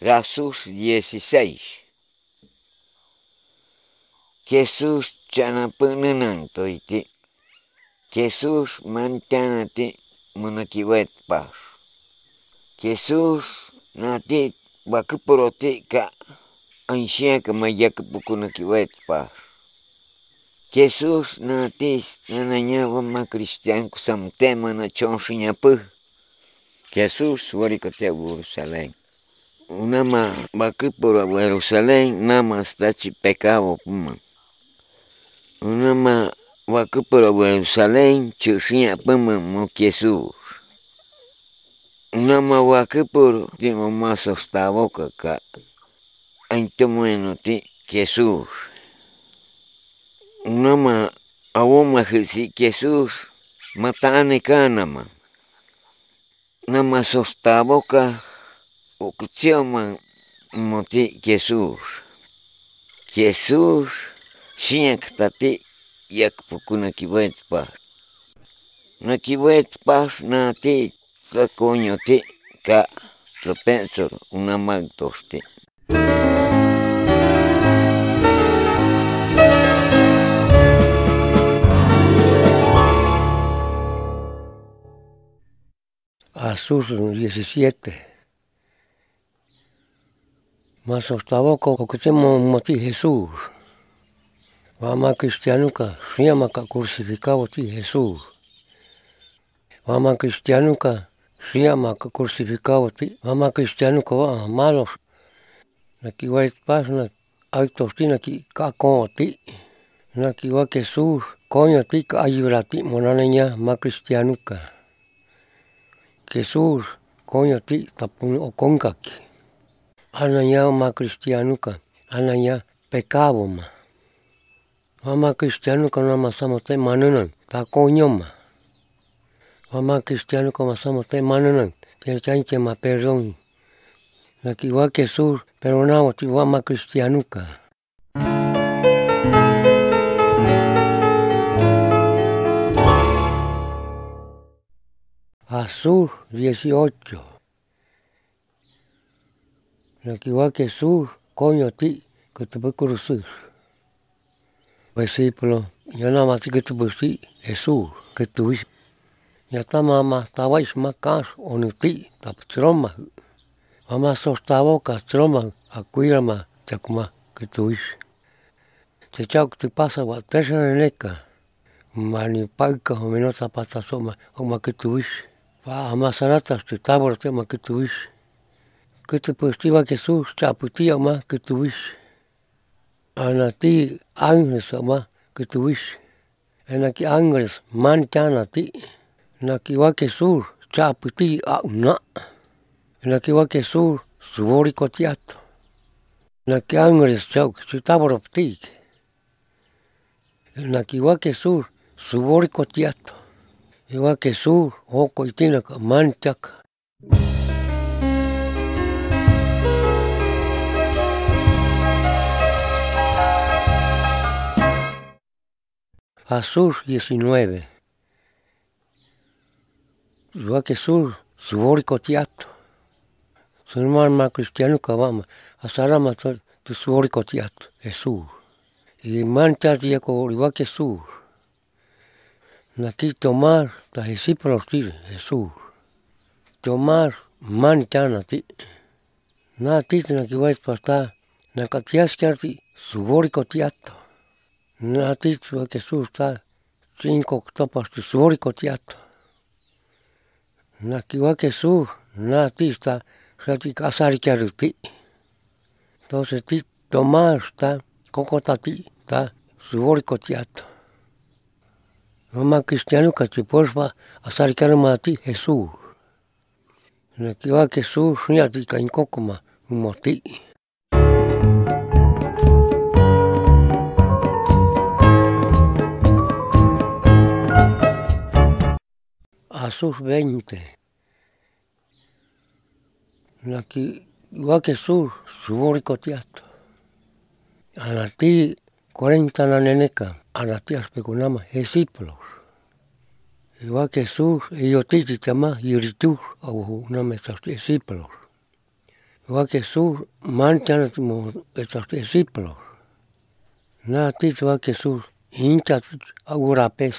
Versos 16. Jesús chanapunananto iti. Jesús mantanati munakiwet pas. Jesús nati wakuproti ka ansia kamaya kapukunakiwet pas. Jesús nati nananyawa ma kristian kusam tema na chonsinya pah. Jesús warikote Jerusalem unama bakipur a Jerusalén nama stachi pecado puma unama bakipur a Jerusalén chusinha puma mo Jesús unama bakipur ti mo mas osta boca ka ainto mo ti Jesús unama awo mo si Jesús mata ane kanama Nama sosta boca, uctioman moti Jesús. Jesús, xiñactati que kiwetpaj. Na kiwetpaj nati ka tropensor 17. Mas estaba coquetemos mati Jesús. Vama cristianuca, siamaca crucificado ti Jesús. Vama cristianuca, siamaca crucificado ti. Vama cristianuca va malos. Naki va pasna, hay tostina ki kako ti. Naki va Jesús, coño ti ka ayurati monaneña ma cristianuca. Jesús, coño ti tapun o konkaki. anaya ma cristianuca, anaya pecaboma. Mama cristianuca no amasamote ta coñoma. Mama ka ma samote te chanche ma perdón. La que sur, pero no, más ka Azul 18. Na kiwake su koño ti kutubukulusus. Vesiplo yanamatikutubusik esu kutuis yatamama tawais maka'as oniti taptromaj mamasoxtavoca tromaj akuiramaj tyakmaj kutuis techa'ok tipasa ua'texelnekaj manipaikaj ominotsapatatsojmaj omaj kutuis pa'ajmaj saratax titauatej ma kutuis. que te positiva Jesús, chaputí ama que tuvish. Anati ángeles ama que tuvish. angles man tana ti. Naki va Jesús, chaputí auna. Naki va suori suborico tiato. Naki ángeles chau, chutaboroptik. Naki va Jesús, suborico tiato. Iwa Jesús, oco itinaka manchaka. Azur 19. que sur, suboriko Son más ma cristiano vamos. A tu suboriko tiato, es sur. Y manta igual que sur. Naki tomar, ta discípulos tire, es sur. Tomar, na ti. Na estar. ki vais pasta, nakatiaskarti suboriko teatro. Na titsu ke susta cinco tapasti suoriko ti ato. Na kiwa ke su na tista sati kasari kiaru ti. Tose ti tomasta kokota ti ta suoriko ti ato. Mama cristiano kachi porfa asari kiaru ma ti Jesús. Na kiwa su snia ti kain kokoma umoti. a sus 20. Naki wake sur subori kotiato. ti 40 naneneca, ti aspecunama hesiplos. Wake sur iotiti tama yuritu au uname estas hesiplos. Wake sur mantanat mo estas hesiplos. Natit wake sur intat aurapes.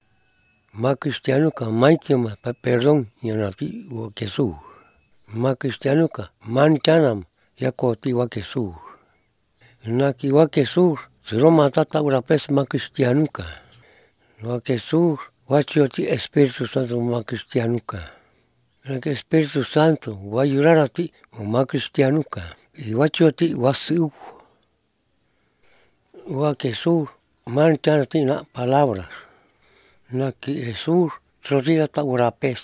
Más cristiano que maitima, perdón, yanati wa Jesús. Más cristiano que manchanam, ya coti wa Jesús. Naki wa Jesús, se lo matata una pez más cristiano que. Wa Jesús, wa chioti Espíritu Santo más cristiano que. Naki Espíritu Santo, wa ayudar a ti, más cristiano que. Y wa chioti wa siu. Wa Jesús, manchanati na palabras. La naki Jesús está urapes.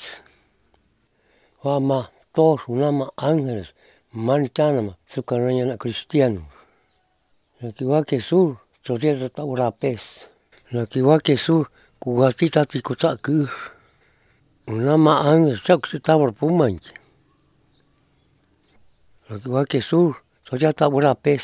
vamos todos más ángeles que mantanama na cristiano, Naki wa Jesús rodillata urapes. Naki wa Jesús kugatita tikuta kir. más ángeles que por pumanchi. Naki wa Jesús está urapes.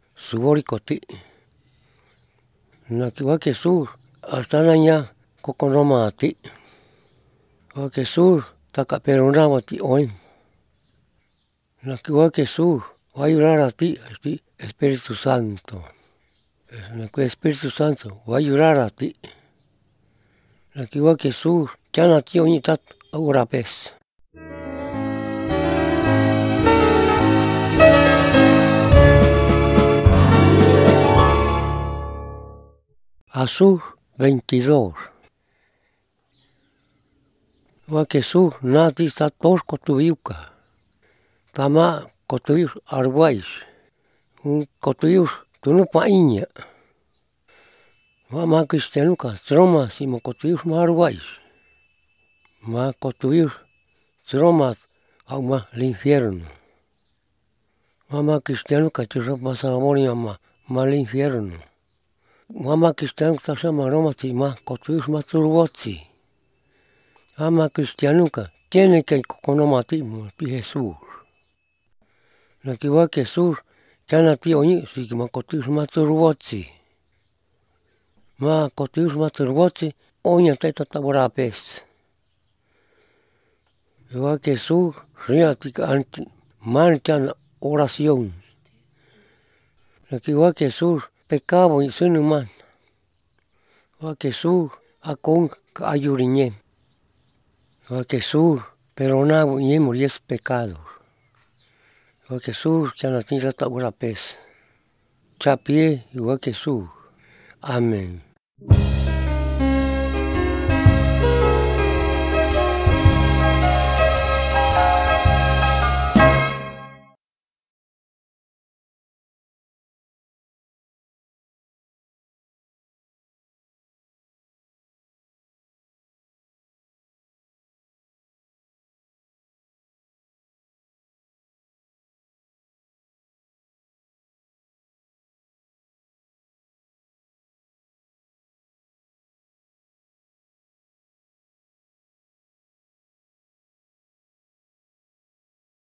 s u b o r i k o t i Nakiwake sur, astanaña kokonomati. a Wake sur, takaperunamati oim. Nakiwake sur, wayurarati, e s p i r i t u Santo. e s p i r i t u Santo, wayurarati. Nakiwake sur, chanati onitat aurapes. sus 22. Va que sus nati satos cotuiuca. Tama cotuius arguais. Un cotuius tunupa iña. Va ma cristianuca tromas simo mocotuius ma arguais. Ma cotuius tromas au ma l'infierno. Va ma cristianuca chusopa salamonia ma ma l'infierno. a m המקישטיאנוקה שמה לא מתאימה, כ m a ב י ם מצורבוצי. ה מ ק י ש ט י א נ r ק ה tiene Ama cristiano nunca. que conomatismo, pi Jesús. Na ki wa Jesús, kana ti oni, si ki ma kotis ma turvotsi. Ma kotis ma turvotsi, oña teta tabora pes. Wa Jesús, ria ti anti, manchan a oración. Na ki wa Jesús, Pecado y soy humano. Va que sur, a con ayuriñé. Va que Jesús, pero na y morir pecado. Va que Jesús, que la tinta está pez. Chapié, igual que su. Amén.